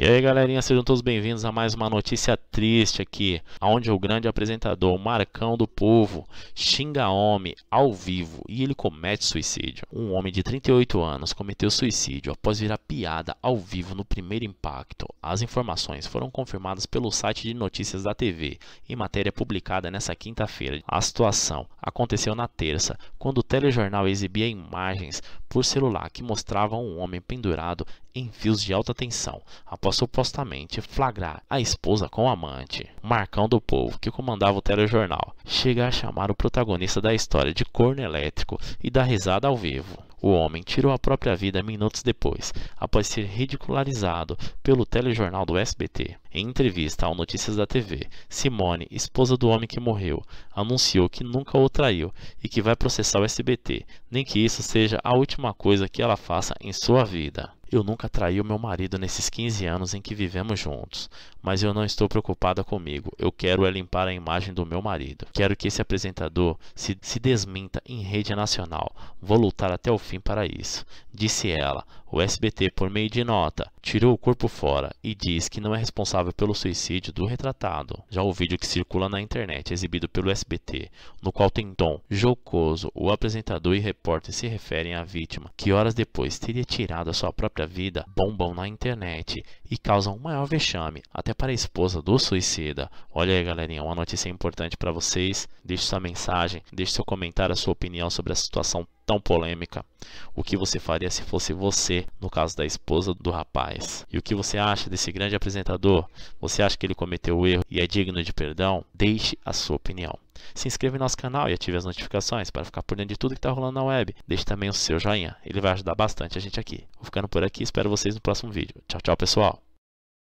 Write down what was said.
E aí galerinha, sejam todos bem-vindos a mais uma notícia triste aqui, onde o grande apresentador Marcão do Povo xinga homem ao vivo e ele comete suicídio. Um homem de 38 anos cometeu suicídio após virar piada ao vivo no primeiro impacto. As informações foram confirmadas pelo site de notícias da TV em matéria publicada nesta quinta-feira. A situação aconteceu na terça, quando o telejornal exibia imagens por celular que mostrava um homem pendurado em fios de alta tensão, após supostamente flagrar a esposa com o amante. Marcão do Povo, que comandava o telejornal, chega a chamar o protagonista da história de corno elétrico e da risada ao vivo. O homem tirou a própria vida minutos depois, após ser ridicularizado pelo telejornal do SBT. Em entrevista ao Notícias da TV, Simone, esposa do homem que morreu, anunciou que nunca o traiu e que vai processar o SBT, nem que isso seja a última coisa que ela faça em sua vida. Eu nunca traí o meu marido nesses 15 anos em que vivemos juntos, mas eu não estou preocupada comigo. Eu quero é limpar a imagem do meu marido. Quero que esse apresentador se, se desminta em rede nacional. Vou lutar até o fim para isso, disse ela. O SBT, por meio de nota, tirou o corpo fora e diz que não é responsável pelo suicídio do retratado. Já o vídeo que circula na internet, exibido pelo SBT, no qual tem tom jocoso, o apresentador e repórter se referem à vítima, que horas depois teria tirado a sua própria própria vida bombam na internet e causam um maior vexame, até para a esposa do suicida. Olha aí, galerinha, uma notícia importante para vocês. Deixe sua mensagem, deixe seu comentário, a sua opinião sobre a situação tão polêmica. O que você faria se fosse você, no caso da esposa do rapaz? E o que você acha desse grande apresentador? Você acha que ele cometeu o erro e é digno de perdão? Deixe a sua opinião. Se inscreva em nosso canal e ative as notificações para ficar por dentro de tudo que está rolando na web. Deixe também o seu joinha, ele vai ajudar bastante a gente aqui. Vou ficando por aqui, espero vocês no próximo vídeo. Tchau, tchau pessoal!